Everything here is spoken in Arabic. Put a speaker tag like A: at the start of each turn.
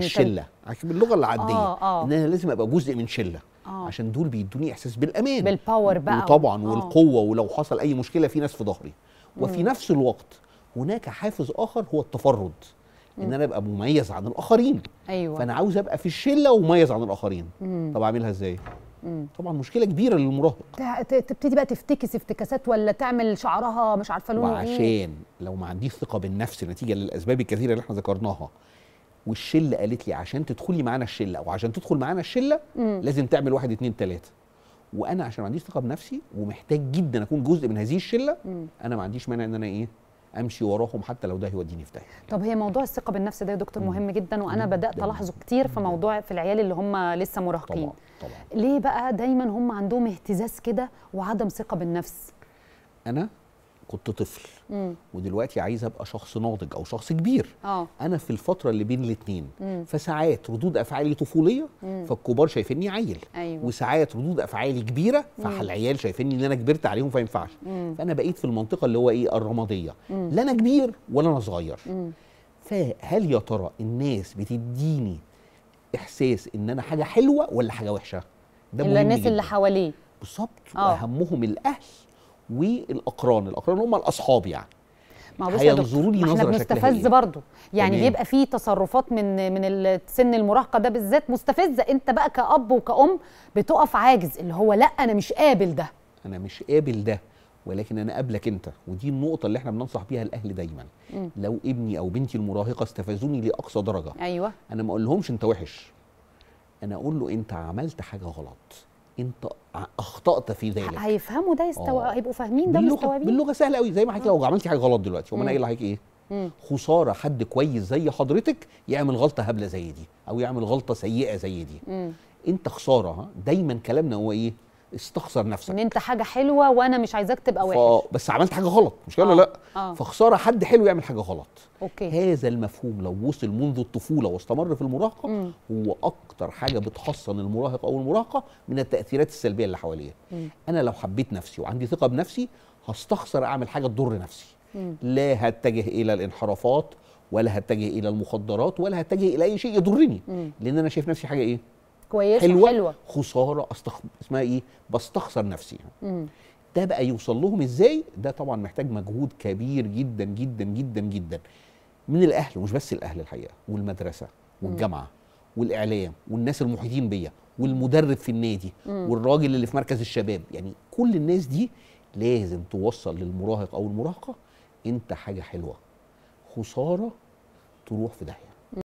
A: الشله
B: عشان باللغه العاديه آه آه. ان انا لازم ابقى جزء من شله آه. عشان دول بيدوني احساس بالامان بالباور بقى وطبعا آه. والقوه ولو حصل اي مشكله في ناس في ظهري وفي مم. نفس الوقت هناك حافز اخر هو التفرد مم. ان انا ابقى مميز عن الاخرين ايوه فانا عاوز ابقى في الشله ومميز عن الاخرين مم. طب اعملها ازاي طبعا مشكله كبيره للمراهق
A: تبتدي بقى تفتكس افتكاسات ولا تعمل شعرها مش عارفه لونه ايه
B: وعشان لو ما عنديش ثقه بالنفس نتيجه للاسباب الكثيره اللي احنا ذكرناها والشله قالت لي عشان تدخلي معانا الشله او عشان تدخل معانا الشله مم. لازم تعمل واحد اتنين تلاته وانا عشان ما عنديش ثقه بنفسي ومحتاج جدا اكون جزء من هذه الشله مم. انا ما عنديش مانع ان انا ايه امشي وراهم حتى لو ده يوديني في داهيه
A: طب هي موضوع الثقه بالنفس ده يا دكتور مم. مهم جدا وانا بدات الاحظه كتير في موضوع في العيال اللي هم لسه مراهقين طبعا طبعا ليه بقى دايما هم عندهم اهتزاز كده وعدم ثقه بالنفس
B: انا كنت طفل مم. ودلوقتي عايز ابقى شخص ناضج او شخص كبير أوه. انا في الفتره اللي بين الاثنين فساعات ردود افعالي طفوليه مم. فالكبار شايفيني عيل أيوة. وساعات ردود افعالي كبيره فالعيال شايفيني ان انا كبرت عليهم فما ينفعش فانا بقيت في المنطقه اللي هو ايه الرماديه مم. لا انا كبير ولا انا صغير مم. فهل يا ترى الناس بتديني احساس ان انا حاجه حلوه ولا حاجه وحشه ده مهم الناس اللي حواليه بالظبط آه. واهمهم الاهل والاقران الاقران هم الاصحاب يعني
A: ما بص احنا بنستفز إيه؟ برضه يعني تمام. بيبقى فيه تصرفات من من سن المراهقه ده بالذات مستفزه انت بقى كاب وكأم بتقف عاجز اللي هو لا انا مش قابل ده
B: انا مش قابل ده ولكن انا قابلك انت ودي النقطه اللي احنا بننصح بيها الاهل دايما م. لو ابني او بنتي المراهقه استفزوني لاقصى درجه ايوه انا ما اقولهمش انت وحش انا اقول له انت عملت حاجه غلط انت اخطات في ذلك
A: هيفهموا ده يستو... آه. هيبقوا فاهمين ده مستوعبين
B: باللغه سهله قوي زي ما حكيت لو عملتي حاجه غلط دلوقتي يقوم انا قايل لحضرتك ايه مم. خساره حد كويس زي حضرتك يعمل غلطه هبله زي دي او يعمل غلطه سيئه زي دي مم. انت خساره دايما كلامنا هو ايه استخسر نفسك ان
A: انت حاجه حلوه وانا مش عايزاك تبقى وحش
B: ف... بس عملت حاجه غلط مش كده آه. لا آه. فخساره حد حلو يعمل حاجه غلط أوكي. هذا المفهوم لو وصل منذ الطفوله واستمر في المراهقه هو اكتر حاجه بتحصن المراهق او المراهقه من التاثيرات السلبيه اللي حواليه انا لو حبيت نفسي وعندي ثقه بنفسي هستخسر اعمل حاجه تضر نفسي مم. لا هتجه الى الانحرافات ولا هتجه الى المخدرات ولا هتجه الى اي شيء يضرني لان انا شايف نفسي حاجه ايه
A: كويسه حلوة, حلوه
B: خساره أستخ... اسمها ايه بستخسر نفسي مم. ده بقى يوصل لهم ازاي ده طبعا محتاج مجهود كبير جدا جدا جدا جدا من الاهل ومش بس الاهل الحقيقه والمدرسه والجامعه مم. والاعلام والناس المحيطين بيا والمدرب في النادي مم. والراجل اللي في مركز الشباب يعني كل الناس دي لازم توصل للمراهق او المراهقه انت حاجه حلوه خساره تروح في داهيه